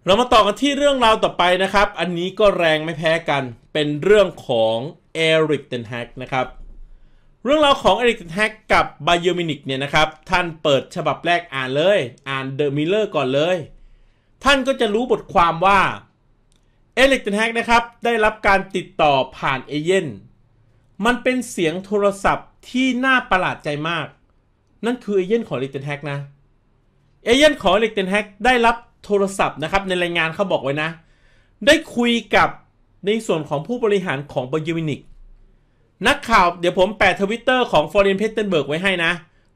เรามาต่อกันที่เรื่องราวต่อไปนะครับ อันนี้ก็แรงไม่แพ้กันเป็นเรื่องของเอริกเดนแฮกนะครับ เรื่องราวของเอริกเดนแฮกกับบาเยอร์มินิกเนี่ยนะครับ ท่านเปิดฉบับแรกอ่านเลยอ่านเดอะมิลเลอร์ก่อนเลย ท่านก็จะรู้บทความว่าเอริกเดนแฮกนะครับ ได้รับการติดต่อผ่านเอเย่นมันเป็นเสียงโทรศัพท์ที่น่าประหลาดใจมาก นั่นคือเอเย่นของเอริกเดนแฮกนะเอเย่นของเอริกเดนแฮกได้รับโทรศัพท์นะครับในรายงานเขาบอกไว้นะได้คุยกับในส่วนของผู้บริหารของบยูมินิกนักข่าวเดี๋ยวผมแปะทวิตเตอร์ของฟอร์เรนเพสเทนเบิร์กไว้ให้นะ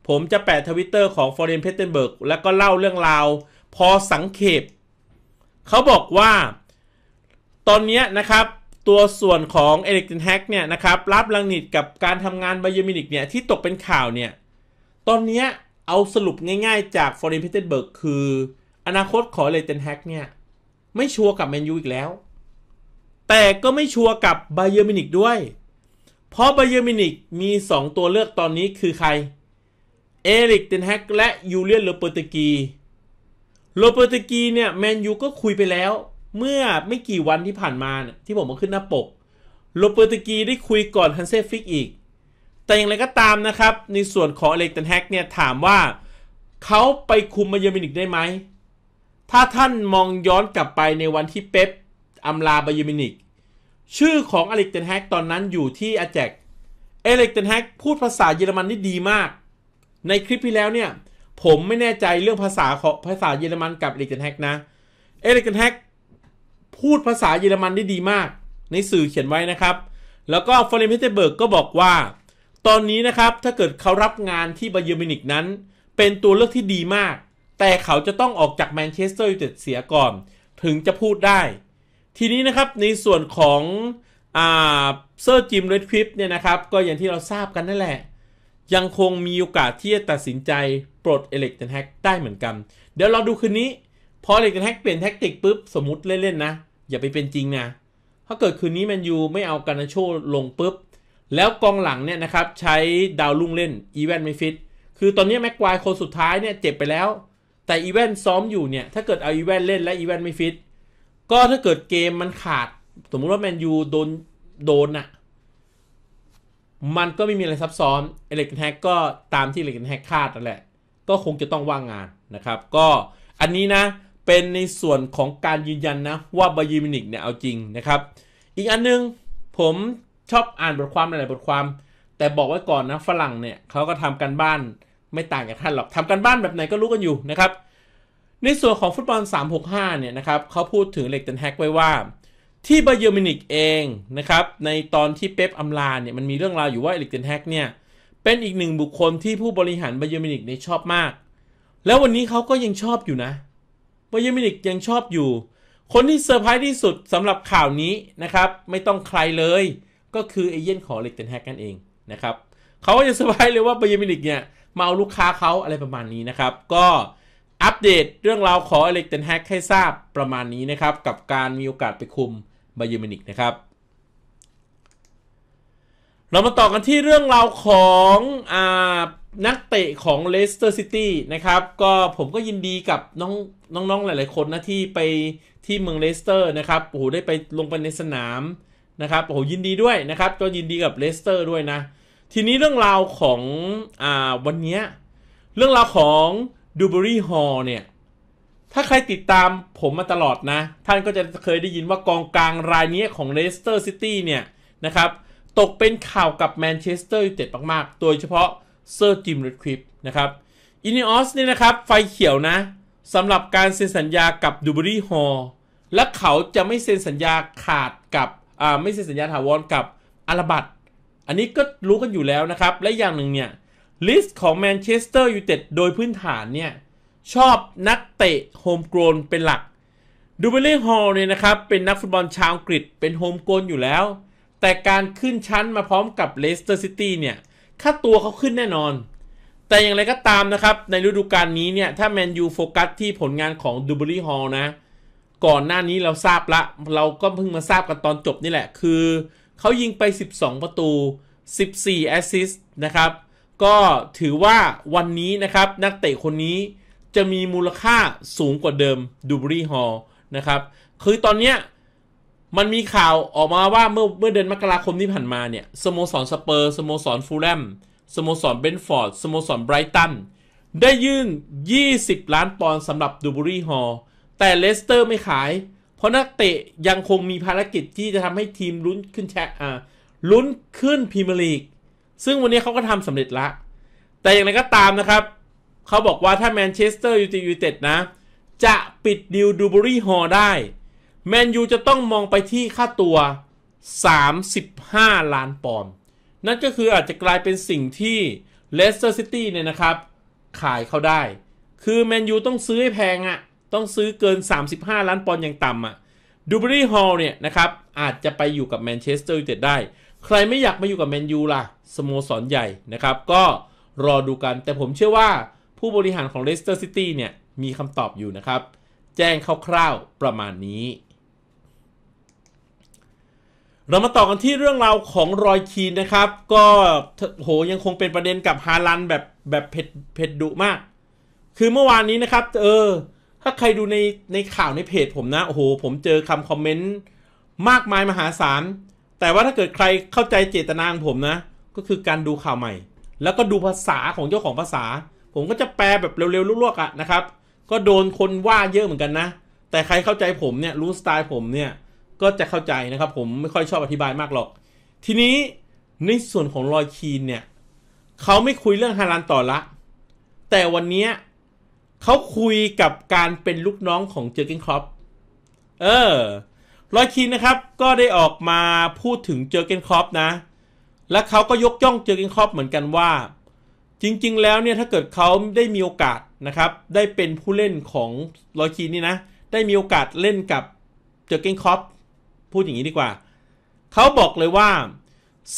ผมจะแปะทวิตเตอร์ของฟอร์เรนเพสเทนเบิร์กแล้วก็เล่าเรื่องราวพอสังเขปเขาบอกว่า ตอนนี้นะครับ ตัวส่วนของเอลิกเทนแฮกเนี่ยนะครับรับลังนิดกับการทำงานบยูมินิกเนี่ยที่ตกเป็นข่าวเนี่ย ตอนนี้เอาสรุปง่ายๆจากฟอร์เรนเพสเทนเบิร์กคืออนาคตของเอลิกเทนแฮกเนี่ยไม่ชัวร์กับแมนยูอีกแล้วแต่ก็ไม่ชัวร์กับไบเยอร์มินิกด้วย เพราะไบเยอร์มินิกมี 2 ตัวเลือกตอนนี้คือใคร เอริกเดนแฮกและยูเลียนโรเปอร์ตกีโรเปอร์ตกีเนี่ยแมนยูก็คุยไปแล้วเมื่อไม่กี่วันที่ผ่านมาที่ผมมาขึ้นหน้าปก โรเปอร์ตกีได้คุยก่อนฮันเซฟิกอีก แต่อย่างไรก็ตามนะครับ ในส่วนของเอริกเดนแฮกเนี่ยถามว่าเขาไปคุมไบเยอร์มินิกได้ไหมถ้าท่านมองย้อนกลับไปในวันที่เป๊ปอำลาบายมินิกชื่อของอเล็กเตนแฮกตอนนั้นอยู่ที่อาแจกเอเล็กเตนแฮกพูดภาษาเยอรมันนี่ดีมาก ในคลิปที่แล้วเนี่ย ผมไม่แน่ใจเรื่องภาษาของภาษาเยอรมันกับเอเล็กเตนแฮกนะเอเล็กเตนแฮกพูดภาษาเยอรมันได้ดีมากในสื่อเขียนไว้นะครับ แล้วก็ฟอร์เรนเพเทเบิร์กก็บอกว่าตอนนี้นะครับถ้าเกิดเขารับงานที่บาเยอร์มินิกนั้น เป็นตัวเลือกที่ดีมาก แต่เขาจะต้องออกจากแมนเชสเตอร์ยูไนเต็ดเสียก่อนถึงจะพูดได้ทีนี้นะครับ ในส่วนของ อ่า เซอร์จิมเรดคลิปเนี่ยนะครับ ก็อย่างที่เราทราบกันนั่นแหละ ยังคงมีโอกาสที่จะตัดสินใจ ปลดเอเล็กเทนแฮกได้เหมือนกัน เดี๋ยวเราดูคืนนี้พอเอเล็กเทนแฮกเปลี่ยนแท็กติกปุ๊บ สมมติเล่น ๆ นะ อย่าไปเป็นจริงนะถ้าเกิดคืนนี้แมนยูไม่เอากานาโชลงปุ๊บ แล้วกองหลังเนี่ยนะครับใช้ดาวลุ่งเล่นอีเวนไม่ฟิตคือตอนนี้แม็กควายคนสุดท้ายเนี่ยเจ็บไปแล้ว แต่อีเวนซ้อมอยู่เนี่ยถ้าเกิดเอาอีเวนเล่นและอีเวนไม่ฟิตก็ถ้าเกิดเกมมันขาด สมมุติว่าแมนยูโดนโดนน่ะมันก็ไม่มีอะไรซับซ้อนเอเล็กแฮกก็ตามที่เอเล็กแฮกคาดนั่นแหละก็คงจะต้องว่างงานนะครับ ก็อันนี้นะเป็นในส่วนของการยืนยันนะว่าบายิมินิกเนี่ยเอาจริงนะครับ อีกอันนึง ผมชอบอ่านบทความหลายๆบทความ แต่บอกไว้ก่อนนะฝรั่งเนี่ยเขาก็ทำกันบ้านไม่ต่างจากท่านหรอกทำกันบ้านแบบไหนก็รู้กันอยู่นะครับในส่วนของฟุตบอล 365 เนี่ยนะครับ เขาพูดถึงเล็กเตนแฮกไว้ว่า ที่บาเยอร์มินิกเองนะครับ ในตอนที่เป๊ปอัมลาเนี่ยมันมีเรื่องราวอยู่ว่าเล็กเตนแฮกเนี่ยเป็นอีกหนึ่งบุคคลที่ผู้บริหารบาเยอร์มินิกเนี่ยชอบมาก แล้ววันนี้เขาก็ยังชอบอยู่นะบาเยอร์มินิกยังชอบอยู่ คนที่เซอร์ไพรส์ที่สุดสำหรับข่าวนี้นะครับ ไม่ต้องใครเลยก็คือเอเย่นของเล็กเตนแฮกนั่นเองนะครับเขาก็จะเซอร์ไพรส์เลยว่าบาเยอร์มินิกเนี่ยมาเอาลูกค้าเขาอะไรประมาณนี้นะครับก็อัปเดตเรื่องราวของอเล็กเตนแฮกให้ทราบประมาณนี้นะครับ กับการมีโอกาสไปคุมบาเยอร์มินิกนะครับเรามาต่อกันที่เรื่องราวของอนักเตะของเลสเตอร์ซิตี้นะครับก็ผมก็ยินดีกับน้องน้องๆหลาย ๆ คนนะที่ไปที่เมืองเลสเตอร์นะครับโอ้โหได้ไปลงไปในสนามนะครับโอ้โหยินดีด้วยนะครับก็ยินดีกับเลสเตอร์ด้วยนะทีนี้เรื่องราวของอวันนี้เรื่องราวของดูเบอรี่ฮอลเนี่ย ถ้าใครติดตามผมมาตลอดนะ ท่านก็จะเคยได้ยินว่ากองกลางรายนี้ของเลสเตอร์ซิตี้เนี่ย นะครับ ตกเป็นข่าวกับแมนเชสเตอร์ยูไนเต็ดมากๆ โดยเฉพาะเซอร์จิมรดคริปนะครับ อินิออสเนี่ยนะครับ ไฟเขียวนะสำหรับการเซ็นสัญญากับดูเบอรี่ฮอลและเขาจะไม่เซ็นสัญญาขาดกับไม่เซ็นสัญญาถาวรกับอาราบัต อันนี้ก็รู้กันอยู่แล้วนะครับ และอย่างหนึ่งเนี่ยลิสต์ของแมนเชสเตอร์ยูไนเต็ดโดยพื้นฐานเนี่ย ชอบนักเตะโฮมกลนเป็นหลักดูเบลลี่ฮอลเนี่ยนะครับ เป็นนักฟุตบอลชาวอังกฤษเป็นโฮมกลนอยู่แล้ว แต่การขึ้นชั้นมาพร้อมกับเลสเตอร์ซิตี้เนี่ย ค่าตัวเขาขึ้นแน่นอน แต่อย่างไรก็ตามนะครับ ในฤดูกาลนี้เนี่ยถ้าแมนยูโฟกัสที่ผลงานของดูเบลลี่ฮอลนะ ก่อนหน้านี้เราทราบละเราก็เพิ่งมาทราบกันตอนจบนี่แหละ คือเขายิงไป 12 ประตู 14แอสซิสต์นะครับก็ถือว่าวันนี้นะครับนักเตะคนนี้จะมีมูลค่าสูงกว่าเดิมดูบรีฮอลนะครับคือตอนเนี้ยมันมีข่าวออกมาว่า เมื่อเมื่อเดือนมกราคมที่ผ่านมาเนี่ยสโมสรสเปอร์สโมสรฟูลแลมสโมสรเบนฟอร์ดสโมสรไบรตันได้ยื่น 20 ล้านปอนด์สำหรับดูบรีฮอลแต่เลสเตอร์ไม่ขายเพราะนักเตะยังคงมีภารกิจที่จะทำให้ทีมลุ้นขึ้นแชอ่าลุ้นขึ้นพรีเมียร์ลีกซึ่งวันนี้เขาก็ทำสำเร็จละ แต่อย่างไรก็ตามนะครับ เขาบอกว่าถ้าแมนเชสเตอร์ยูไนเต็ดนะ จะปิดดิวดูบรีฮอลได้แมนยูจะต้องมองไปที่ค่าตัว 35 ล้านปอนด์นั่นก็คืออาจจะกลายเป็นสิ่งที่เลสเตอร์ซิตี้เนี่ยนะครับขายเขาได้ คือแมนยูต้องซื้อให้แพงอะ่ะต้องซื้อเกิน 35 ล้านปอนด์อย่างต่ำอะ่ะดูบรีฮอลเนี่ยนะครับอาจจะไปอยู่กับแมนเชสเตอร์ยูไนเต็ดได้ใครไม่อยากมาอยู่กับแมนยูล่ะ สโมสรใหญ่นะครับ ก็รอดูกันแต่ผมเชื่อว่าผู้บริหารของเลสเตอร์ซิตี้เนี่ย มีคำตอบอยู่นะครับ แจ้งคร่าวๆประมาณนี้ เรามาต่อกันที่เรื่องราวของรอยคีนนะครับ ก็โหยังคงเป็นประเด็นกับฮาลันแบบแบบเผ็ดเผ็ดดุมาก คือเมื่อวานนี้นะครับเออถ้าใครดูในในข่าวในเพจผมนะ โอ้โห ผมเจอคำคอมเมนต์มากมายมหาศาลแต่ว่าถ้าเกิดใครเข้าใจเจตนาของผมนะ ก็คือการดูข่าวใหม่ แล้วก็ดูภาษาของเจ้าของภาษา ผมก็จะแปลแบบเร็วๆลวกๆอ่ะนะครับ ก็โดนคนว่าเยอะเหมือนกันนะ แต่ใครเข้าใจผมเนี่ย รู้สไตล์ผมเนี่ยก็จะเข้าใจนะครับผมไม่ค่อยชอบอธิบายมากหรอก ทีนี้ในส่วนของลอยคีนเนี่ยเขาไม่คุยเรื่องฮารันต่อละแต่วันนี้เขาคุยกับการเป็นลูกน้องของเจอร์กินครอปเออลอยคินนะครับ ก็ได้ออกมาพูดถึงเจอเกนคอปนะ และเขาก็ยกย่องเจอเกนคอปเหมือนกันว่า จริง ๆ แล้วเนี่ยถ้าเกิดเขาได้มีโอกาสนะครับ ได้เป็นผู้เล่นของลอยคีนนี่นะ ได้มีโอกาสเล่นกับเจอเกนคอปพูดอย่างนี้ดีกว่า เขาบอกเลยว่า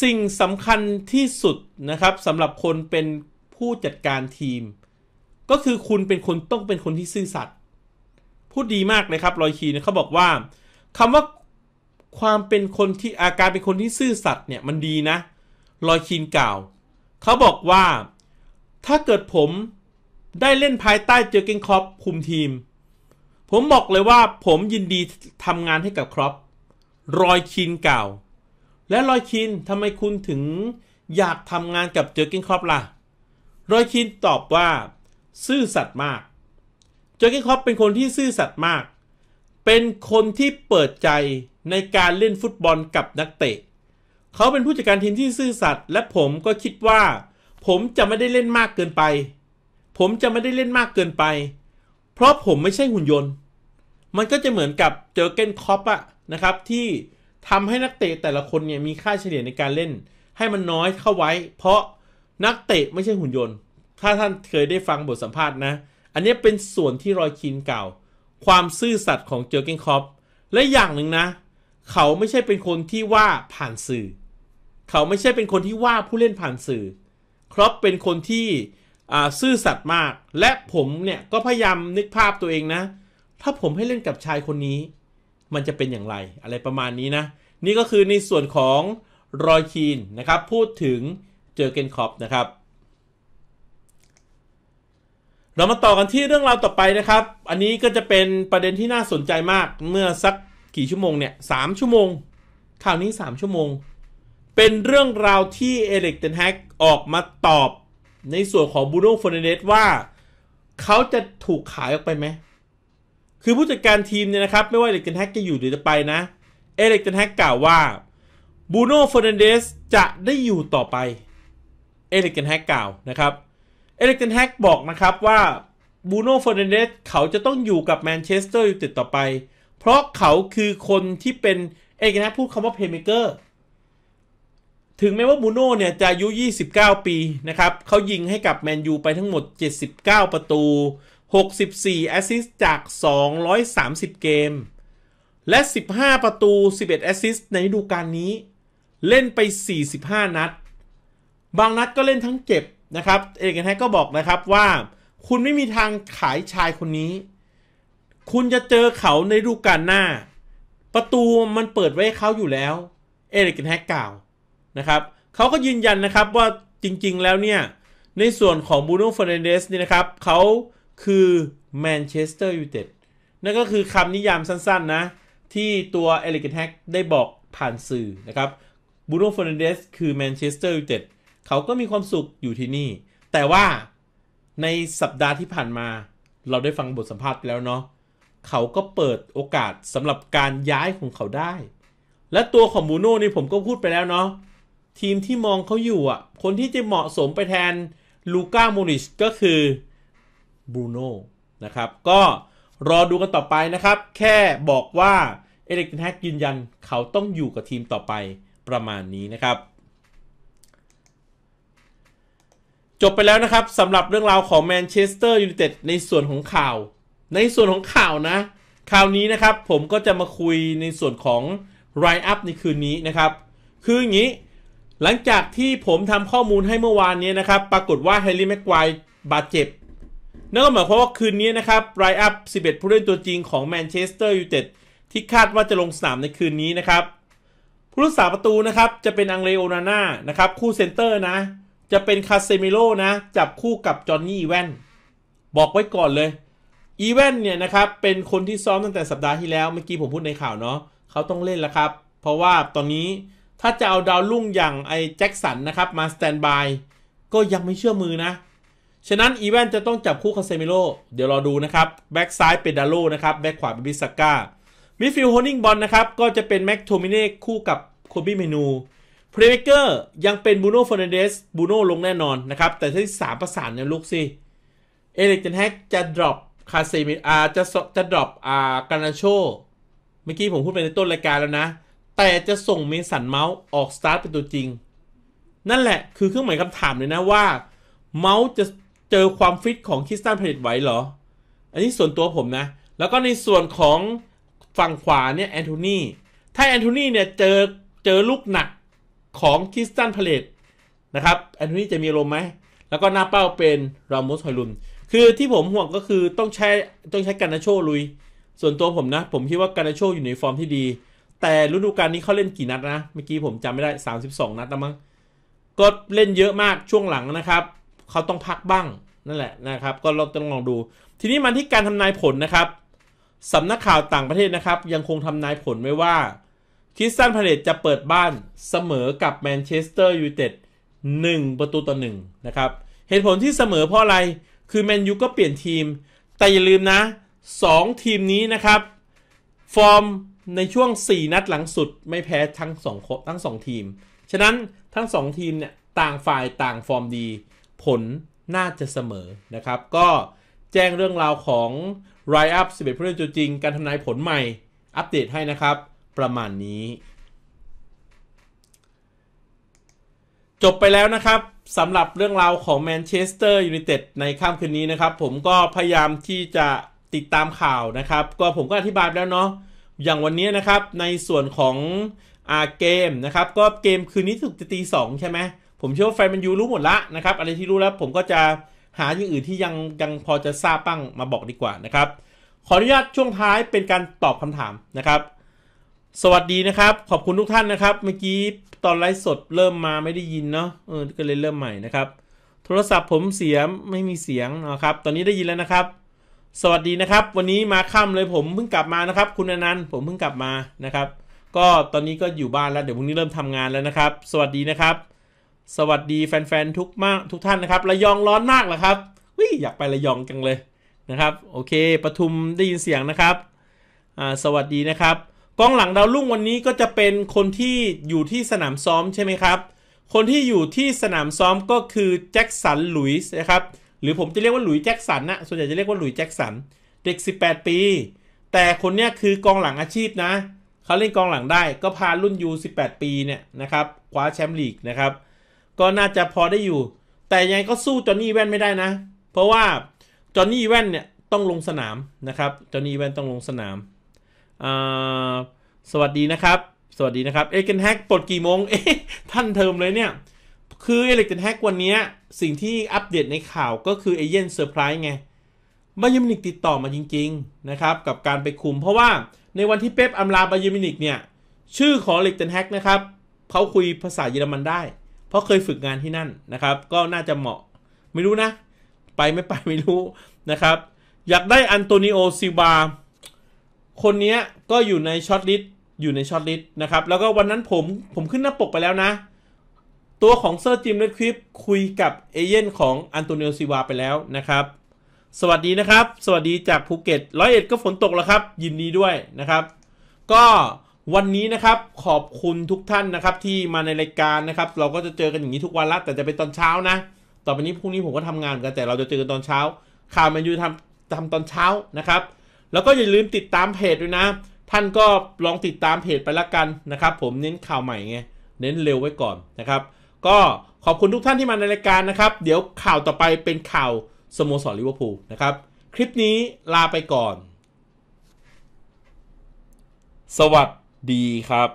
สิ่งสำคัญที่สุดนะครับสำหรับคนเป็นผู้จัดการทีม ก็คือคุณเป็นคนต้องเป็นคนที่ซื่อสัตย์พูดดีมากเลยครับลอยคีนเขาบอกว่าคำว่าความเป็นคนที่อาการเป็นคนที่ซื่อสัตย์เนี่ยมันดีนะลอยคินกล่าวเขาบอกว่าถ้าเกิดผมได้เล่นภายใต้เจอเกนครอปคุมทีม ผมบอกเลยว่าผมยินดีทำงานให้กับครอปรอยคินกล่าวและรอยคินทำไมคุณถึงอยากทำงานกับเจอเกนครอปล่ะ รอยคินตอบว่า ซื่อสัตย์มากเจอเกนครอปเป็นคนที่ซื่อสัตย์มากเป็นคนที่เปิดใจในการเล่นฟุตบอลกับนักเตะ เขาเป็นผู้จัดการทีมที่ซื่อสัตย์และผมก็คิดว่า ผมจะไม่ได้เล่นมากเกินไป ผมจะไม่ได้เล่นมากเกินไป เพราะผมไม่ใช่หุ่นยนต์ มันก็จะเหมือนกับเจอเกนคอปอะนะครับ ที่ทำให้นักเตะแต่ละคนเนี่ยมีค่าเฉลี่ยในการเล่นให้มันน้อยเข้าไว้ เพราะนักเตะไม่ใช่หุ่นยนต์ ถ้าท่านเคยได้ฟังบทสัมภาษณ์นะ อันนี้เป็นส่วนที่รอยคินเก่าความซื่อสัตย์ของเจอร์เกนคอปและอย่างหนึ่งนะ เขาไม่ใช่เป็นคนที่ว่าผ่านสื่อ เขาไม่ใช่เป็นคนที่ว่าผู้เล่นผ่านสื่อ ครอปเป็นคนที่ซื่อสัตย์มาก และผมเนี่ยก็พยายามนึกภาพตัวเองนะ ถ้าผมให้เล่นกับชายคนนี้ มันจะเป็นอย่างไร อะไรประมาณนี้นะ นี่ก็คือในส่วนของรอยคีนนะครับ พูดถึงเจอเกนคอปนะครับเรามาต่อกันที่เรื่องราวต่อไปนะครับ อันนี้ก็จะเป็นประเด็นที่น่าสนใจมาก เมื่อสักกี่ชั่วโมงเนี่ยสามชั่วโมงคราวนี้สามชั่วโมง เป็นเรื่องราวที่เอริกเทนแฮกออกมาตอบในส่วนของบูโน่ฟอนเนสว่าเขาจะถูกขายออกไปไหม คือผู้จัดการทีมเนี่ยนะครับ ไม่ว่าเอริกเทนแฮกจะอยู่หรือจะไปนะเอริกเทนแฮกกล่าวว่าบูโน่ฟอนเนสจะได้อยู่ต่อไปเอริกเทนแฮกกล่าวนะครับเอริกเทนแฮกบอกนะครับว่าบูโน่เฟอร์นันเดสเขาจะต้องอยู่กับแมนเชสเตอร์ยูไนเต็ดต่อไป เพราะเขาคือคนที่เป็นเอริกเทนแฮกพูดคำว่าเพลย์เมเกอร์ถึงแม้ว่าบูโน่เนี่ย จะอายุ29 ปีนะครับ เขายิงให้กับแมนยูไปทั้งหมด 79 ประตู 64 แอสซิสต์จาก 230 เกม และ 15 ประตู 11 แอสซิสต์ในฤดูกาลนี้ เล่นไป 45 นัด บางนัดก็เล่นทั้งเจ็บนะครับเอกแท้ก็บอกนะครับว่าคุณไม่มีทางขายชายคนนี้ คุณจะเจอเขาในฤดูกาลหน้า ประตูมันเปิดไว้ให้เขาอยู่แล้วเอริกแฮกกล่าวนะครับ เขาก็ยืนยันนะครับว่าจริงๆแล้วเนี่ย ในส่วนของบูโน่เฟรนเดสนี่นะครับ เขาคือแมนเชสเตอร์ยูไนเต็ดนั่นก็คือคำนิยามสั้น ๆ นะ ที่ตัวเอริกแฮกได้บอกผ่านสื่อนะครับบูโน่เฟรนเดสคือแมนเชสเตอร์ยูไนเต็ดเขาก็มีความสุขอยู่ที่นี่ แต่ว่าในสัปดาห์ที่ผ่านมา เราได้ฟังบทสัมภาษณ์ไปแล้วเนาะเขาก็เปิดโอกาสสำหรับการย้ายของเขาได้ และตัวของมูโน่นี่ผมก็พูดไปแล้วเนาะทีมที่มองเขาอยู่อ่ะ คนที่จะเหมาะสมไปแทนลูก้ามูริชก็คือบูโน่นะครับ ก็รอดูกันต่อไปนะครับ แค่บอกว่าเอเล็กเทนแฮกยืนยันเขาต้องอยู่กับทีมต่อไปประมาณนี้นะครับจบไปแล้วนะครับสำหรับเรื่องราวของแมนเชสเตอร์ยูไนเต็ดในส่วนของข่าว ในส่วนของข่าวนะคราวนี้นะครับ ผมก็จะมาคุยในส่วนของไรอัพในคืนนี้นะครับ คืออย่างนี้ หลังจากที่ผมทำข้อมูลให้เมื่อวานนี้นะครับปรากฏว่าแฮร์รี่แม็กไกวบาดเจ็บนั่นก็หมายความว่าคืนนี้นะครับไรอัพ 11 ผู้เล่นตัวจริงของแมนเชสเตอร์ยูไนเต็ดที่คาดว่าจะลงสนามในคืนนี้นะครับ ผู้รักษาประตูนะครับจะเป็นอังเรโอนาน่านะครับ คู่เซนเตอร์นะจะเป็นคาเซมิโลนะ จับคู่กับจอห์นนี่อีแวนบอกไว้ก่อนเลยอีแวนเนี่ยนะครับ เป็นคนที่ซ้อมตั้งแต่สัปดาห์ที่แล้ว เมื่อกี้ผมพูดในข่าวเนาะเขาต้องเล่นแล้วครับ เพราะว่าตอนนี้ถ้าจะเอาดาวรุ่งอย่างไอ้แจ็คสันนะครับ มาสแตนบายก็ยังไม่เชื่อมือนะ ฉะนั้นอีแวนจะต้องจับคู่คาเซมิโลเดี๋ยวรอดูนะครับแบ็กซ้ายเป็นดาโลนะครับแบ็กขวาเป็นบิสก้ามิฟิลโฮนิงบอลนะครับก็จะเป็นแม็กโทมิเน่คู่กับโคบี้เมนูพลย์เมเกอร์ยังเป็นบูโน่เฟอร์นันเดสบูโน่ลงแน่นอนนะครับ แต่ที่สามประสานเนี่ยลุกสิเอเล็กเทนแฮกจะ ดรอปคาเซมิอาจะจะ ดรอปอ่าการาโชเมื่อกี้ผมพูดไปในต้นรายการแล้วนะ แต่จะส่งเมสันเมาส์ออกสตาร์ทเป็นตัวจริง นั่นแหละคือเครื่องหมายคำถามเลยนะว่า เมาส์จะเจอความฟิตของคริสตันผลิตไหวเหรอ อันนี้ส่วนตัวผมนะแล้วก็ในส่วนของฝั่งขวาเนี่ยแอนโทนีถ้าแอนโทนีเนี่ยเจอเจอลูกหนักของคริสตันพเลตนะครับแอนโทนีจะมีลมไหม แล้วก็หน้าเป้าเป็นรามอสฮอยลุนคือที่ผมห่วงก็คือต้องใช้ต้องใช้การนาโชลุย ส่วนตัวผมนะ ผมคิดว่าการนาโชอยู่ในฟอร์มที่ดี แต่ฤดูกาลนี้เขาเล่นกี่นัดนะ เมื่อกี้ผมจำไม่ได้ 32 นัดแ้วมั้งก็เล่นเยอะมากช่วงหลังนะครับ เขาต้องพักบ้างนั่นแหละนะครับ ก็เราต้องลองดู ทีนี้มาที่การทำนายผลนะครับสำนักข่าวต่างประเทศนะครับ ยังคงทำนายผลไว้ว่าคริสตันพาเลตจะเปิดบ้านเสมอกับแมนเชสเตอร์ยูไนเต็ด1ประตูต่อ1นะครับ เหตุผลที่เสมอเพราะอะไรคือแมนยูก็เปลี่ยนทีม แต่อย่าลืมนะ 2 ทีมนี้นะครับฟอร์มในช่วง 4 นัดหลังสุดไม่แพ้ทั้ง2ทั้ง 2 ทีม ฉะนั้นทั้ง 2 ทีมเนี่ยต่างฝ่ายต่างฟอร์มดี ผลน่าจะเสมอนะครับ ก็แจ้งเรื่องราวของ r i อัพ 11บู้เล่นตัวจริง การทำนายผลใหม่ อัปเดตให้นะครับประมาณนี้ จบไปแล้วนะครับสำหรับเรื่องราวของแมนเชสเตอร์ยูไนเต็ดในค่ำคืนนี้นะครับ ผมก็พยายามที่จะติดตามข่าวนะครับ ก็ผมก็อธิบายแล้วเนาะอย่างวันนี้นะครับ ในส่วนของอาเกมนะครับก็เกมคืนนี้ถูกจะตีสองใช่ไหมผมเชื่อว่าแฟนมันยูรู้หมดละนะครับอะไรที่รู้แล้วผมก็จะหาอย่างอื่นที่ยังยังพอจะทราบบ้างมาบอกดีกว่านะครับ ขออนุญาตช่วงท้ายเป็นการตอบคำถามนะครับสวัสดีนะครับ ขอบคุณทุกท่านนะครับ เมื่อกี้ตอนไลฟ์สดเริ่มมาไม่ได้ยินเนาะ เออ ก็เลยเริ่มใหม่นะครับ โทรศัพท์ผมเสียไม่มีเสียงนะครับ ตอนนี้ได้ยินแล้วนะครับ สวัสดีนะครับ วันนี้มาค่ำเลยผมเพิ่งกลับมานะครับ คุณอนันต์ผมเพิ่งกลับมา นะครับ ก็ตอนนี้ก็อยู่บ้านแล้ว เดี๋ยวพรุ่งนี้เริ่มทำงานแล้วนะครับ สวัสดีนะครับ สวัสดีแฟนๆทุกมาก ทุกท่านนะครับ ระยองร้อนมากเหรอครับวิอยากไประยองจังเลยนะครับ โอเคปทุมได้ยินเสียงนะครับ อ่า สวัสดีนะครับกองหลังดาวรุ่งวันนี้ก็จะเป็นคนที่อยู่ที่สนามซ้อมใช่ไหมครับ คนที่อยู่ที่สนามซ้อมก็คือแจ็คสันหลุยส์นะครับ หรือผมจะเรียกว่าหลุยแจ็คสันนะ ส่วนใหญ่จะเรียกว่าหลุยแจ็คสัน เด็ก 18 ปี แต่คนเนี้ยคือกองหลังอาชีพนะ เขาเล่นกองหลังได้ ก็พารุ่นยู18 ปีเนี่ยนะครับ คว้าแชมป์ลีกนะครับ ก็น่าจะพอได้อยู่ แต่ยังก็สู้จอ์นี่แว่นไม่ได้นะ เพราะว่าจอ์นี่แว่นเนี่ยต้องลงสนามนะครับจอ์นนี่แว่นต้องลงสนามสวัสดีนะครับ สวัสดีนะครับเอเกนแฮกปลดกี่โมงเอ๊ะท่านเทอมเลยเนี่ย คือเอเกนแฮกวันนี้ สิ่งที่อัปเดตในข่าวก็คือเอเย่นเซอร์ไพรส์ไงบาเยมินิกติดต่อมาจริงๆนะครับกับการไปคุม เพราะว่าในวันที่เป๊ปอัมลาบาเยมินิกเนี่ย ชื่อของเล็กเนแฮกนะครับเขาคุยภาษาเยอรมันได้ เพราะเคยฝึกงานที่นั่นนะครับ ก็น่าจะเหมาะไม่รู้นะ ไปไม่ไปไม่รู้นะครับ อยากได้อันโตนิโอซิบาคนนี้ก็อยู่ในช็อตลิสต์อยู่ในช็อตลิสต์นะครับ แล้วก็วันนั้นผมผมขึ้นหน้าปกไปแล้วนะ ตัวของเซอร์จิมเลดคริปคุยกับเอเย่นของอันโตเนโอซิวาไปแล้วนะครับ สวัสดีนะครับ สวัสดีจากภูเก็ตร้อยเอ็ดก็ฝนตกแล้วครับ ยินดีด้วยนะครับ ก็วันนี้นะครับขอบคุณทุกท่านนะครับ ที่มาในรายการนะครับ เราก็จะเจอกันอย่างนี้ทุกวันละแต่จะเป็นตอนเช้านะต่อไปนี้พรุ่งนี้ผมก็ทำงานกัน แต่เราจะเจอกันตอนเช้าข่าวแมนยูทำทำตอนเช้านะครับแล้วก็อย่าลืมติดตามเพจด้วยนะ ท่านก็ลองติดตามเพจไปละกันนะครับ ผมเน้นข่าวใหม่ไงเน้นเร็วไว้ก่อนนะครับ ก็ขอบคุณทุกท่านที่มาในรายการนะครับ เดี๋ยวข่าวต่อไปเป็นข่าวสโมสรลิเวอร์พูลนะครับคลิปนี้ลาไปก่อน สวัสดีครับ